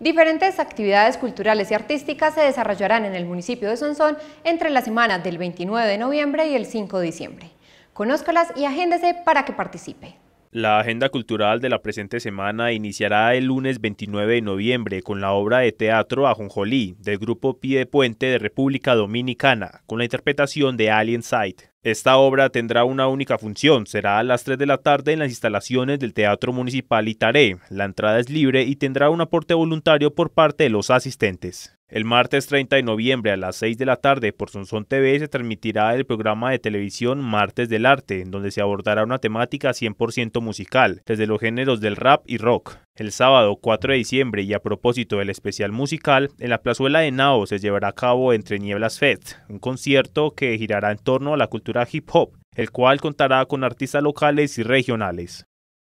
Diferentes actividades culturales y artísticas se desarrollarán en el municipio de Sonsón entre la semana del 29 de noviembre y el 5 de diciembre. Conózcalas y agéndese para que participe. La agenda cultural de la presente semana iniciará el lunes 29 de noviembre con la obra de teatro Ajonjolí del grupo Pie de Puente de República Dominicana, con la interpretación de Alien Sight. Esta obra tendrá una única función, será a las 3 de la tarde en las instalaciones del Teatro Municipal Itaré. La entrada es libre y tendrá un aporte voluntario por parte de los asistentes. El martes 30 de noviembre a las 6 de la tarde por Sonson TV se transmitirá el programa de televisión Martes del Arte, en donde se abordará una temática 100% musical, desde los géneros del rap y rock. El sábado 4 de diciembre y a propósito del especial musical, en la plazuela de Nao se llevará a cabo Entre Nieblas Fest, un concierto que girará en torno a la cultura hip hop, el cual contará con artistas locales y regionales.